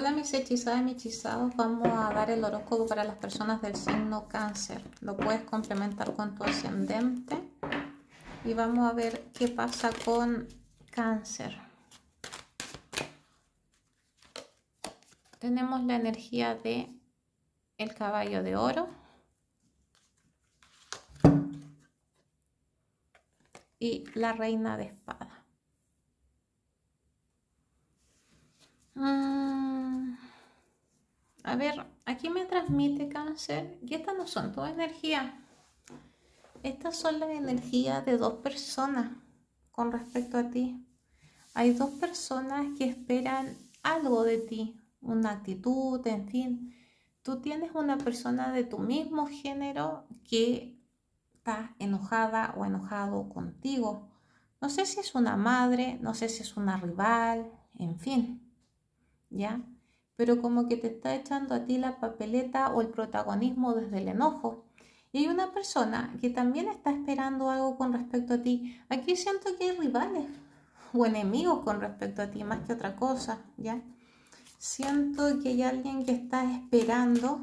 Hola mis hechizadas y hechizados, vamos a dar el horóscopo para las personas del signo cáncer. Lo puedes complementar con tu ascendente y vamos a ver qué pasa con cáncer. Tenemos la energía de el caballo de oro. Y la reina de espada. Mm a ver, aquí me transmite cáncer y estas no son tu energía. Estas son las energías de dos personas con respecto a ti. Hay dos personas que esperan algo de ti, una actitud, en fin. Tú tienes una persona de tu mismo género que está enojada o enojado contigo. No sé si es una madre, no sé si es una rival, en fin. ¿Ya? pero como que te está echando a ti la papeleta o el protagonismo desde el enojo. Y hay una persona que también está esperando algo con respecto a ti. Aquí siento que hay rivales o enemigos con respecto a ti, más que otra cosa, ¿ya? Siento que hay alguien que está esperando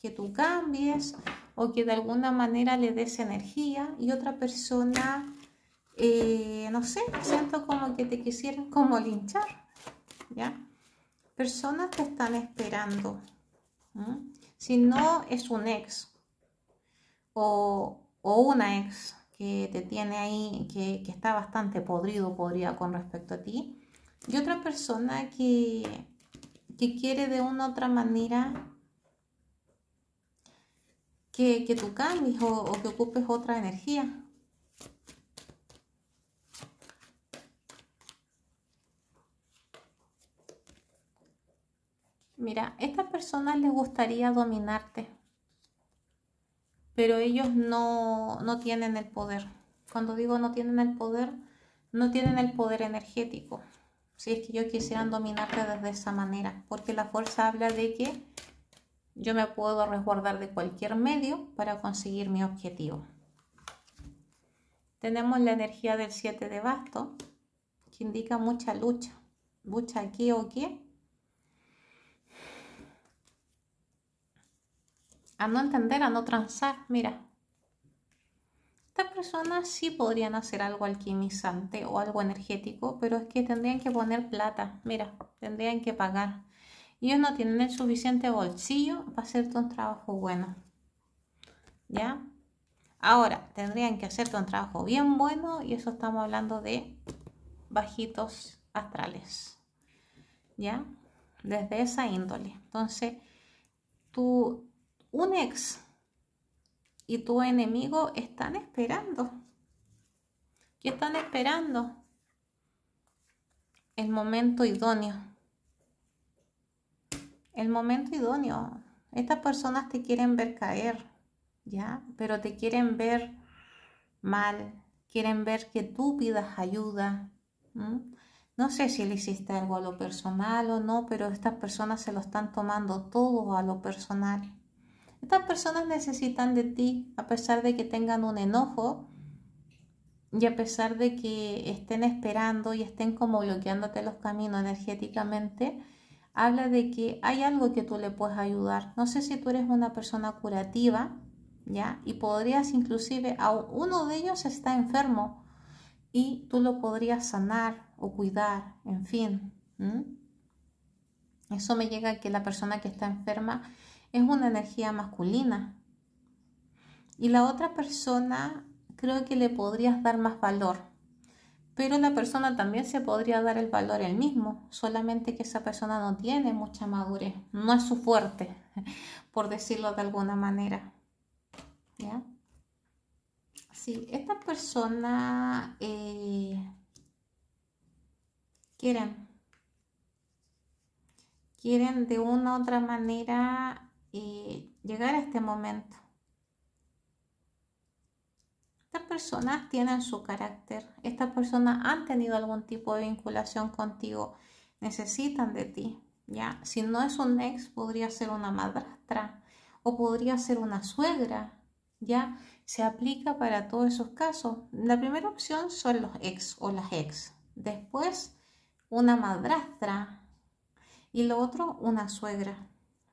que tú cambies o que de alguna manera le des energía y otra persona, eh, no sé, siento como que te quisieran como linchar, ¿ya? personas que están esperando. Si no es un ex o, una ex que te tiene ahí, que, está bastante podrido, podría con respecto a ti, y otra persona que, quiere de una u otra manera que, tú cambies o que ocupes otra energía. Mira, estas personas les gustaría dominarte, pero ellos no, no tienen el poder. Cuando digo no tienen el poder, no tienen el poder energético. Si es que yo quisieran dominarte desde esa manera, porque la fuerza habla de que yo me puedo resguardar de cualquier medio para conseguir mi objetivo. Tenemos la energía del 7 de basto, que indica mucha lucha. Lucha aquí o qué a no entender, a no transar. Mira, estas personas sí podrían hacer algo alquimizante o algo energético, pero es que tendrían que poner plata, mira, tendrían que pagar. Ellos no tienen el suficiente bolsillo para hacerte un trabajo bueno. ¿Ya? Ahora, tendrían que hacerte un trabajo bien bueno y eso estamos hablando de bajitos astrales. ¿Ya? Desde esa índole. Entonces, tú un ex y tu enemigo están esperando. ¿Qué están esperando? El momento idóneo. El momento idóneo. Estas personas te quieren ver caer, ¿ya? Pero te quieren ver mal, quieren ver que tú pidas ayuda. No sé si le hiciste algo a lo personal o no, pero estas personas se lo están tomando todo a lo personal. Estas personas necesitan de ti a pesar de que tengan un enojo y a pesar de que estén esperando y estén como bloqueándote los caminos energéticamente. Habla de que hay algo que tú le puedes ayudar. No sé si tú eres una persona curativa, ¿ya? Y podrías inclusive, a uno de ellos está enfermo y tú lo podrías sanar o cuidar, en fin. Eso me llega a que la persona que está enferma es una energía masculina. Y la otra persona creo que le podrías dar más valor. Pero la persona también se podría dar el valor el mismo, solamente que esa persona no tiene mucha madurez, no es su fuerte, por decirlo de alguna manera. ¿Ya? Sí, esta persona eh, quieren, quieren de una u otra manera llegar a este momento. Estas personas tienen su carácter, estas personas han tenido algún tipo de vinculación contigo, necesitan de ti, ¿ya? Si no es un ex, podría ser una madrastra o podría ser una suegra, ¿ya? Se aplica para todos esos casos. La primera opción son los ex o las ex. Después, una madrastra. Y lo otro, una suegra,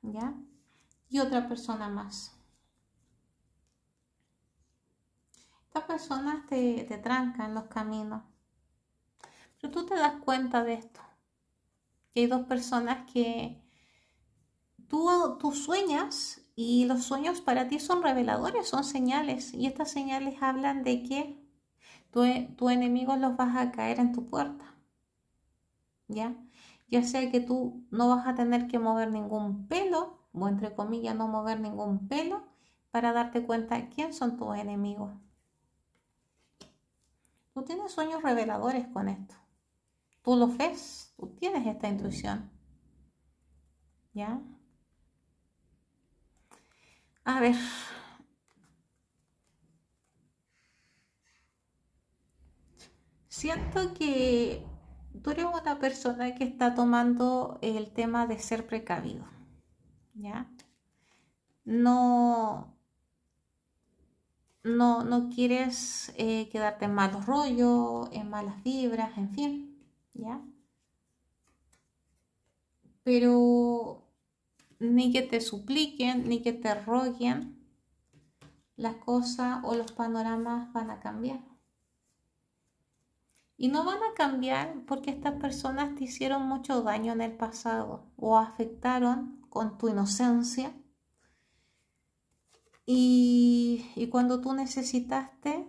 ¿ya? y otra persona más. Estas personas te, te trancan los caminos. Pero tú te das cuenta de esto. Que hay dos personas que tú, tú sueñas y los sueños para ti son reveladores, son señales. Y estas señales hablan de que tu, tu enemigo los vas a caer en tu puerta. ¿Ya? Ya sea que tú no vas a tener que mover ningún pelo o entre comillas no mover ningún pelo para darte cuenta quién son tus enemigos. Tú tienes sueños reveladores con esto. Tú lo ves, tú tienes esta intuición. ¿Ya? A ver. Siento que tú eres una persona que está tomando el tema de ser precavido. No, no, quieres eh, quedarte en malos rollos, en malas vibras, en fin, ¿ya? Pero ni que te supliquen, ni que te roguen, las cosas o los panoramas van a cambiar. Y no van a cambiar porque estas personas te hicieron mucho daño en el pasado o afectaron con tu inocencia. Y, cuando tú necesitaste,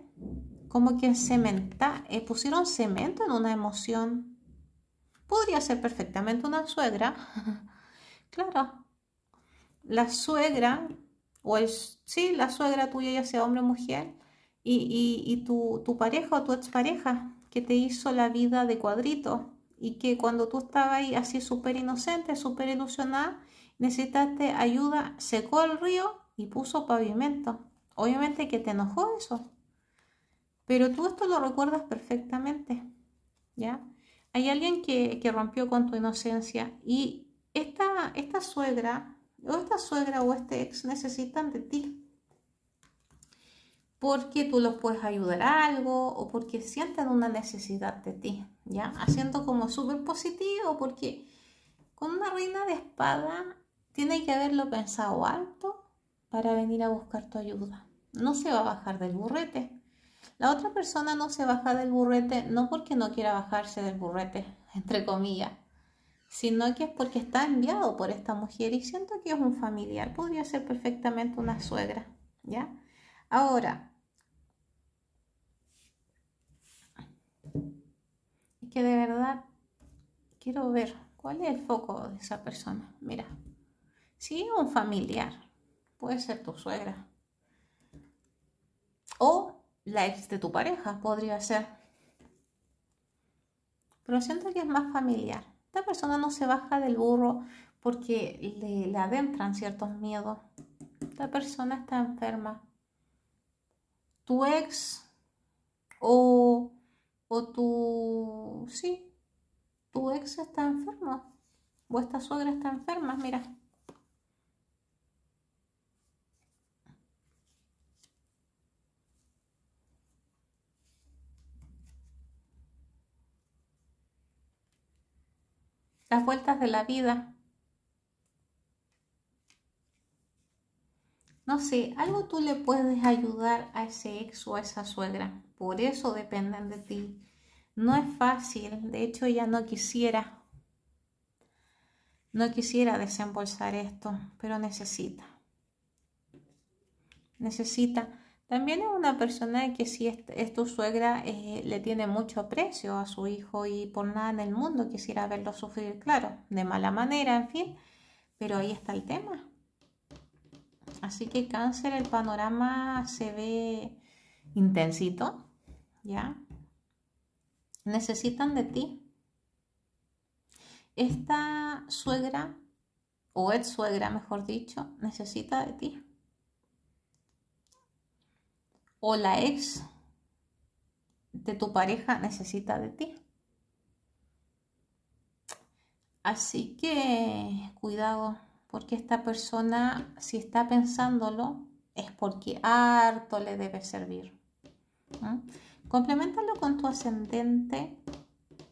como que cementar, eh, pusieron cemento en una emoción. Podría ser perfectamente una suegra. claro, la suegra, o sí, la suegra tuya, ya sea hombre o mujer, y, tu, tu, pareja o tu expareja, que te hizo la vida de cuadrito, y que cuando tú estabas ahí así súper inocente, súper ilusionada, necesitaste ayuda, secó el río y puso pavimento. Obviamente que te enojó eso, pero tú esto lo recuerdas perfectamente, ¿ya? Hay alguien que, rompió con tu inocencia y esta, esta suegra o esta suegra o este ex necesitan de ti porque tú los puedes ayudar algo o porque sienten una necesidad de ti, ¿ya? Haciendo como súper positivo porque con una reina de espada tiene que haberlo pensado alto para venir a buscar tu ayuda. No se va a bajar del burrete. La otra persona no se baja del burrete no porque no quiera bajarse del burrete, entre comillas, sino que es porque está enviado por esta mujer y siento que es un familiar, podría ser perfectamente una suegra, ¿ya? Ahora, es que de verdad quiero ver cuál es el foco de esa persona. Mira. ¿sí? Un familiar, puede ser tu suegra. O la ex de tu pareja podría ser. Pero siento que es más familiar. Esta persona no se baja del burro porque le, adentran ciertos miedos. Esta persona está enferma. Tu ex o, o tu... Sí, tu ex está enfermo. O esta suegra está enferma, mira. las vueltas de la vida. No sé, algo tú le puedes ayudar a ese ex o a esa suegra. Por eso dependen de ti. No es fácil, de hecho ya no quisiera. No quisiera desembolsar esto, pero necesita. Necesita también es una persona que si es, tu suegra eh, le tiene mucho aprecio a su hijo y por nada en el mundo quisiera verlo sufrir, claro, de mala manera, en fin, pero ahí está el tema. Así que cáncer, el panorama se ve intensito, ¿ya? Necesitan de ti. Esta suegra, o ex suegra, mejor dicho, necesita de ti o la ex de tu pareja necesita de ti. Así que cuidado, porque esta persona, si está pensándolo, es porque harto le debe servir. Complementalo con tu ascendente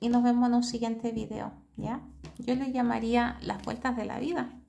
y nos vemos en un siguiente video, ¿ya? Yo le llamaría las vueltas de la vida.